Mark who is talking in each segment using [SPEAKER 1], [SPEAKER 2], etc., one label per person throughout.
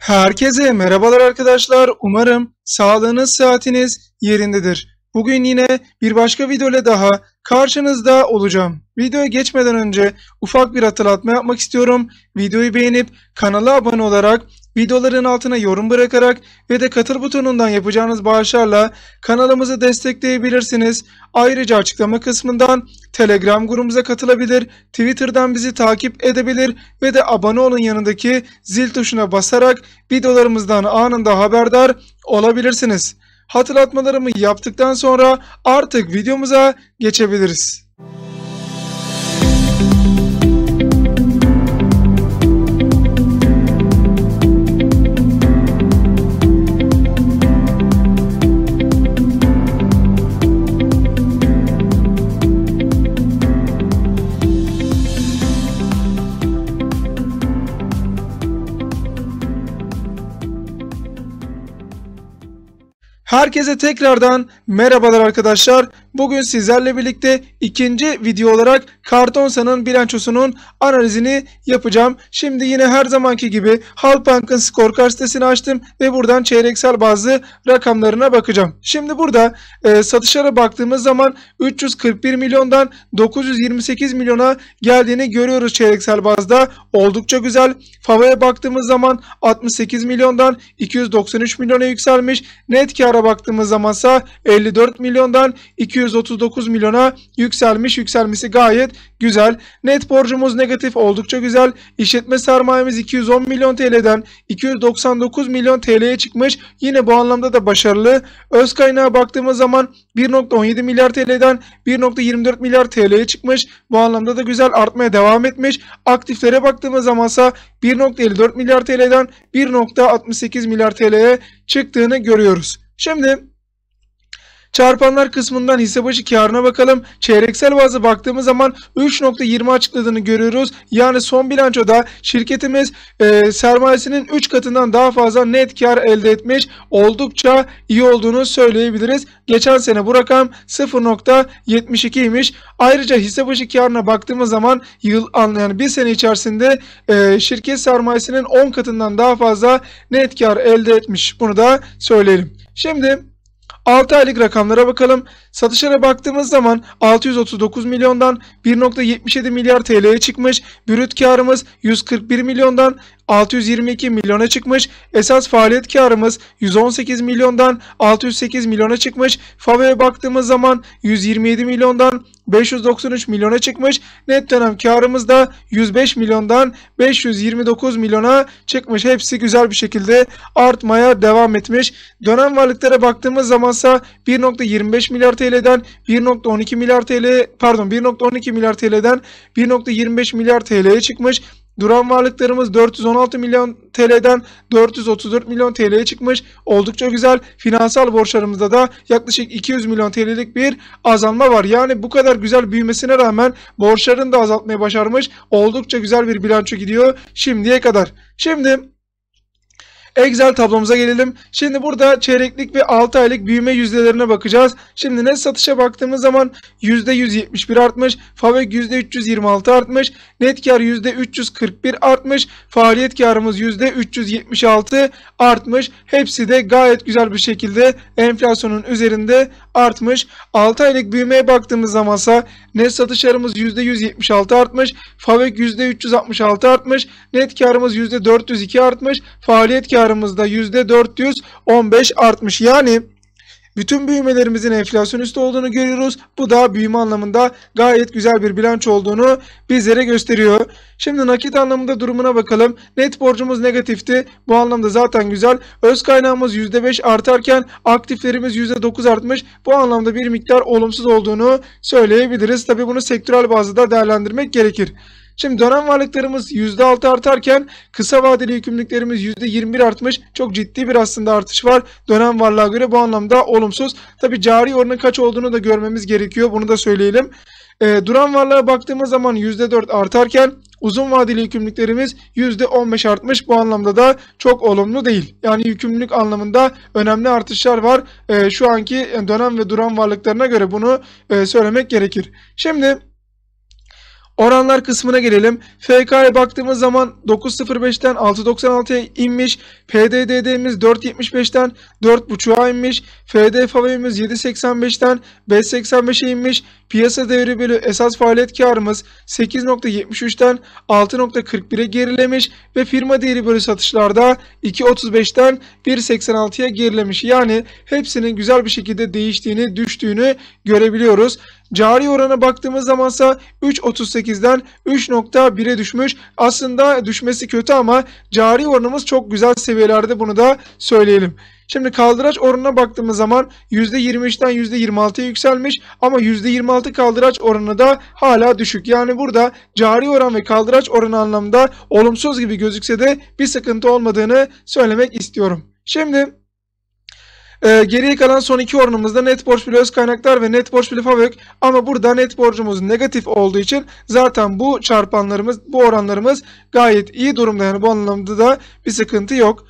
[SPEAKER 1] Herkese merhabalar arkadaşlar. Umarım sağlığınız, saatiniz yerindedir. Bugün yine bir başka video ile daha karşınızda olacağım. Videoya geçmeden önce ufak bir hatırlatma yapmak istiyorum. Videoyu beğenip kanala abone olarak Videoların altına yorum bırakarak ve de katıl butonundan yapacağınız bağışlarla kanalımızı destekleyebilirsiniz. Ayrıca açıklama kısmından Telegram grubumuza katılabilir, Twitter'dan bizi takip edebilir ve de abone olun yanındaki zil tuşuna basarak videolarımızdan anında haberdar olabilirsiniz. Hatırlatmalarımı yaptıktan sonra artık videomuza geçebiliriz. Herkese tekrardan merhabalar arkadaşlar. Bugün sizlerle birlikte ikinci video olarak Kartonsa'nın bilançosunun analizini yapacağım. Şimdi yine her zamanki gibi Halkbank'ın skorkar sitesini açtım ve buradan çeyreksel bazı rakamlarına bakacağım. Şimdi burada e, satışlara baktığımız zaman 341 milyondan 928 milyona geldiğini görüyoruz çeyreksel bazda. Oldukça güzel. Favaya baktığımız zaman 68 milyondan 293 milyona yükselmiş. Net kara baktığımız zamansa 54 milyondan 200 239 milyona yükselmiş. Yükselmesi gayet güzel. Net borcumuz negatif oldukça güzel. İşletme sermayemiz 210 milyon TL'den 299 milyon TL'ye çıkmış. Yine bu anlamda da başarılı. Öz kaynağa baktığımız zaman 1.17 milyar TL'den 1.24 milyar TL'ye çıkmış. Bu anlamda da güzel artmaya devam etmiş. Aktiflere baktığımız zamansa 1.54 milyar TL'den 1.68 milyar TL'ye çıktığını görüyoruz. Şimdi Çarpanlar kısmından hisse başı karına bakalım. Çeyreksel bazda baktığımız zaman 3.20 açıkladığını görüyoruz. Yani son bilançoda şirketimiz e, sermayesinin 3 katından daha fazla net kar elde etmiş. Oldukça iyi olduğunu söyleyebiliriz. Geçen sene bu rakam 0.72'ymiş. Ayrıca hisse başı karına baktığımız zaman yıl yani bir sene içerisinde e, şirket sermayesinin 10 katından daha fazla net kar elde etmiş. Bunu da söyleyelim. Şimdi 6 aylık rakamlara bakalım. Satışlara baktığımız zaman 639 milyondan 1.77 milyar TL'ye çıkmış. Brüt karımız 141 milyondan 622 milyona çıkmış. Esas faaliyet karımız 118 milyondan 608 milyona çıkmış. FAVÖ'ye baktığımız zaman 127 milyondan 593 milyona çıkmış. Net dönem karımız da 105 milyondan 529 milyona çıkmış. Hepsi güzel bir şekilde artmaya devam etmiş. Dönem varlıklara baktığımız zamansa 1.25 milyar TL'den 1.12 milyar TL pardon 1.12 milyar TL'den 1.25 milyar TL'ye çıkmış. Duran varlıklarımız 416 milyon TL'den 434 milyon TL'ye çıkmış. Oldukça güzel. Finansal borçlarımızda da yaklaşık 200 milyon TL'lik bir azalma var. Yani bu kadar güzel büyümesine rağmen borçlarını da azaltmayı başarmış. Oldukça güzel bir bilanço gidiyor şimdiye kadar. Şimdi Excel tablomuza gelelim. Şimdi burada çeyreklik ve 6 aylık büyüme yüzdelerine bakacağız. Şimdi net satışa baktığımız zaman %171 artmış. Fabrik %326 artmış. Net kar %341 artmış. Faaliyet karımız %376 artmış. Hepsi de gayet güzel bir şekilde enflasyonun üzerinde artmış. 6 aylık büyümeye baktığımız zaman ise net satışlarımız %176 artmış. FAVÖK %366 artmış. Net karımız %402 artmış. Faaliyet karımız da %415 artmış. Yani bütün büyümelerimizin enflasyon üstü olduğunu görüyoruz. Bu da büyüme anlamında gayet güzel bir bilanço olduğunu bizlere gösteriyor. Şimdi nakit anlamında durumuna bakalım. Net borcumuz negatifti. Bu anlamda zaten güzel. Öz kaynağımız %5 artarken aktiflerimiz %9 artmış. Bu anlamda bir miktar olumsuz olduğunu söyleyebiliriz. Tabi bunu sektörel bazda değerlendirmek gerekir. Şimdi dönem varlıklarımız %6 artarken kısa vadeli yükümlülüklerimiz %21 artmış. Çok ciddi bir aslında artış var. Dönem varlığa göre bu anlamda olumsuz. Tabi cari oranın kaç olduğunu da görmemiz gerekiyor. Bunu da söyleyelim. E, duran varlığa baktığımız zaman %4 artarken uzun vadeli yükümlülüklerimiz %15 artmış. Bu anlamda da çok olumlu değil. Yani yükümlülük anlamında önemli artışlar var. E, şu anki dönem ve duran varlıklarına göre bunu e, söylemek gerekir. Şimdi... Oranlar kısmına gelelim. FK'ya baktığımız zaman 9.05'ten 6.96'ya inmiş. PDDD'miz 4.75'ten 4.5'a inmiş. FDFAV'imiz 7.85'ten 5.85'e inmiş. Piyasa değeri bölü esas faaliyet karımız 8.73'ten 6.41'e gerilemiş ve firma değeri bölü satışlarda 2.35'ten 1.86'ya gerilemiş. Yani hepsinin güzel bir şekilde değiştiğini, düştüğünü görebiliyoruz. Cari orana baktığımız zamansa 3.38'den 3.1'e düşmüş. Aslında düşmesi kötü ama cari oranımız çok güzel seviyelerde bunu da söyleyelim. Şimdi kaldıraç oranına baktığımız zaman %23'ten %26'ya yükselmiş ama %26 kaldıraç oranı da hala düşük. Yani burada cari oran ve kaldıraç oranı anlamda olumsuz gibi gözükse de bir sıkıntı olmadığını söylemek istiyorum. Şimdi ee, geriye kalan son iki oranımızda net borç bölü öz kaynaklar ve net borç bölü fabrik. Ama burada net borcumuz negatif olduğu için zaten bu çarpanlarımız, bu oranlarımız gayet iyi durumda. Yani bu anlamda da bir sıkıntı yok.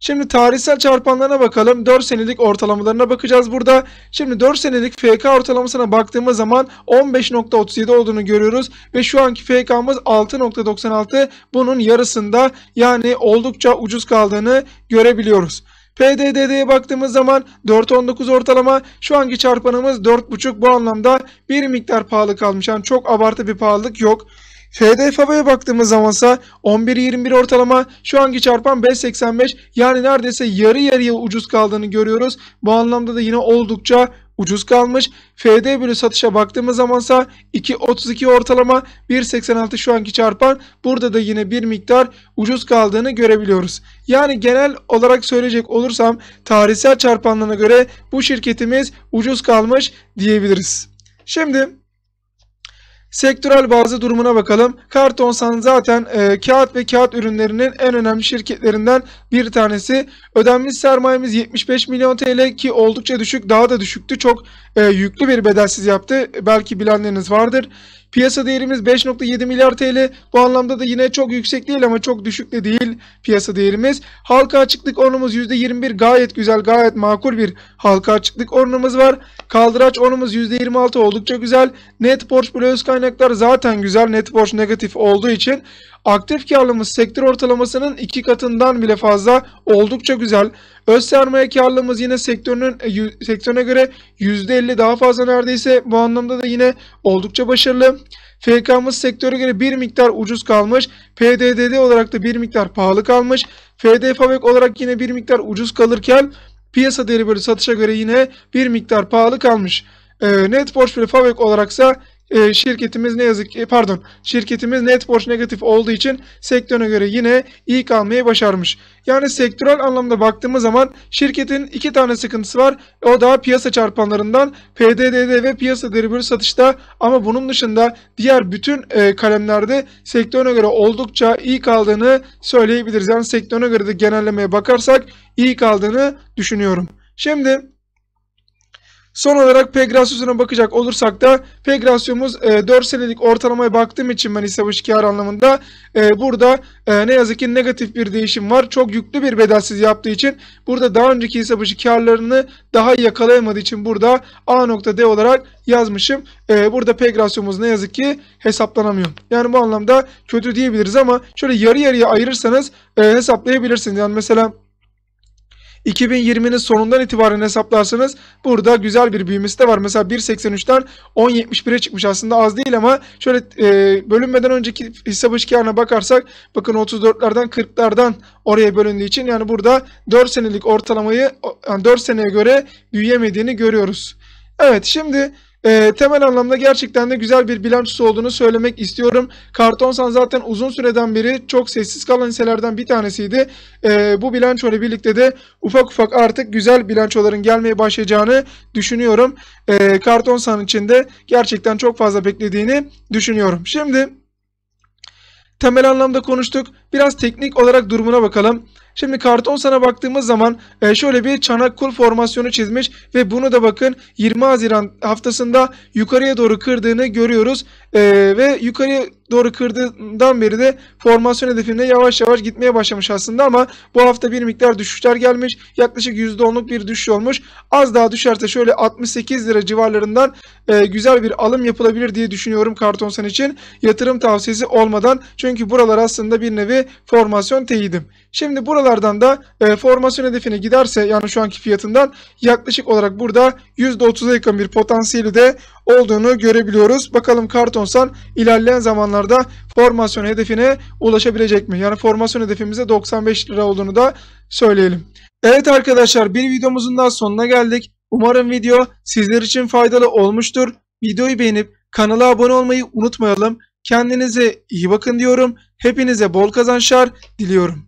[SPEAKER 1] Şimdi tarihsel çarpanlarına bakalım. 4 senelik ortalamalarına bakacağız burada. Şimdi 4 senelik FK ortalamasına baktığımız zaman 15.37 olduğunu görüyoruz. Ve şu anki FK'mız 6.96 bunun yarısında yani oldukça ucuz kaldığını görebiliyoruz. PDDD'ye baktığımız zaman 4.19 ortalama şu anki çarpanımız 4.5 bu anlamda bir miktar pahalı kalmış. Yani çok abartı bir pahalılık yok. FDFAV'ya baktığımız zaman ise 11.21 ortalama şu anki çarpan 5.85 yani neredeyse yarı yarıya ucuz kaldığını görüyoruz. Bu anlamda da yine oldukça ucuz kalmış. FD bölü satışa baktığımız zamansa 2.32 ortalama 1.86 şu anki çarpan burada da yine bir miktar ucuz kaldığını görebiliyoruz. Yani genel olarak söyleyecek olursam tarihsel çarpanlarına göre bu şirketimiz ucuz kalmış diyebiliriz. Şimdi Sektörel bazı durumuna bakalım. Kartonsan zaten e, kağıt ve kağıt ürünlerinin en önemli şirketlerinden bir tanesi. Ödenmiş sermayemiz 75 milyon TL ki oldukça düşük daha da düşüktü. Çok e, yüklü bir bedelsiz yaptı. Belki bilenleriniz vardır. Piyasa değerimiz 5.7 milyar TL. Bu anlamda da yine çok yüksek değil ama çok düşük de değil piyasa değerimiz. Halka açıklık oranımız %21 gayet güzel gayet makul bir halka açıklık oranımız var. Kaldıraç onumuz %26 oldukça güzel. Net borç bölü kaynaklar zaten güzel. Net borç negatif olduğu için aktif karlılığımız sektör ortalamasının iki katından bile fazla oldukça güzel. Öz sermaye karlılığımız yine sektörünün e, sektörüne göre %50 daha fazla neredeyse. Bu anlamda da yine oldukça başarılı. FK'mız sektöre göre bir miktar ucuz kalmış. PDDD olarak da bir miktar pahalı kalmış. FD Fabek olarak yine bir miktar ucuz kalırken Piyasa değeri bölü satışa göre yine bir miktar pahalı kalmış. E, net borç bölü fabrik olaraksa e, şirketimiz ne yazık ki e, pardon şirketimiz net borç negatif olduğu için sektörüne göre yine iyi kalmayı başarmış. Yani sektörel anlamda baktığımız zaman şirketin iki tane sıkıntısı var. O da piyasa çarpanlarından PDDD ve piyasa deribürü satışta ama bunun dışında diğer bütün e, kalemlerde sektörüne göre oldukça iyi kaldığını söyleyebiliriz. Yani sektörüne göre de genellemeye bakarsak iyi kaldığını düşünüyorum. Şimdi Son olarak Pegasus'una bakacak olursak da Pegasus'umuz e, 4 senelik ortalamaya baktığım için ben hisse başı kar anlamında e, burada e, ne yazık ki negatif bir değişim var. Çok yüklü bir bedelsiz yaptığı için burada daha önceki hisse başı karlarını daha yakalayamadığı için burada A nokta D olarak yazmışım. E, burada Pegasus'umuz ne yazık ki hesaplanamıyor. Yani bu anlamda kötü diyebiliriz ama şöyle yarı yarıya ayırırsanız e, hesaplayabilirsiniz. Yani mesela 2020'nin sonundan itibaren hesaplarsanız burada güzel bir büyümesi de var. Mesela 1.83'ten 10.71'e çıkmış aslında az değil ama şöyle e, bölünmeden önceki hisse başı karına bakarsak bakın 34'lerden 40'lardan oraya bölündüğü için yani burada 4 senelik ortalamayı yani 4 seneye göre büyüyemediğini görüyoruz. Evet şimdi e, temel anlamda gerçekten de güzel bir bilançosu olduğunu söylemek istiyorum. Kartonsan zaten uzun süreden beri çok sessiz kalan hisselerden bir tanesiydi. E, bu bilanço ile birlikte de ufak ufak artık güzel bilançoların gelmeye başlayacağını düşünüyorum. E, ee, Kartonsan için de gerçekten çok fazla beklediğini düşünüyorum. Şimdi temel anlamda konuştuk. Biraz teknik olarak durumuna bakalım. Şimdi karton sana baktığımız zaman e, şöyle bir çanak kul formasyonu çizmiş ve bunu da bakın 20 Haziran haftasında yukarıya doğru kırdığını görüyoruz. E, ve yukarıya doğru kırdığından beri de formasyon hedefine yavaş yavaş gitmeye başlamış aslında ama bu hafta bir miktar düşüşler gelmiş. Yaklaşık %10'luk bir düşüş olmuş. Az daha düşerse şöyle 68 lira civarlarından e, güzel bir alım yapılabilir diye düşünüyorum Kartonsan için. Yatırım tavsiyesi olmadan çünkü buralar aslında bir nevi formasyon teyidim. Şimdi buralardan da e, formasyon hedefine giderse yani şu anki fiyatından yaklaşık olarak burada %30'a yakın bir potansiyeli de olduğunu görebiliyoruz. Bakalım Kartonsan ilerleyen zamanlarda formasyon hedefine ulaşabilecek mi? Yani formasyon hedefimizde 95 lira olduğunu da söyleyelim. Evet arkadaşlar bir videomuzun daha sonuna geldik. Umarım video sizler için faydalı olmuştur. Videoyu beğenip kanala abone olmayı unutmayalım. Kendinize iyi bakın diyorum. Hepinize bol kazançlar diliyorum.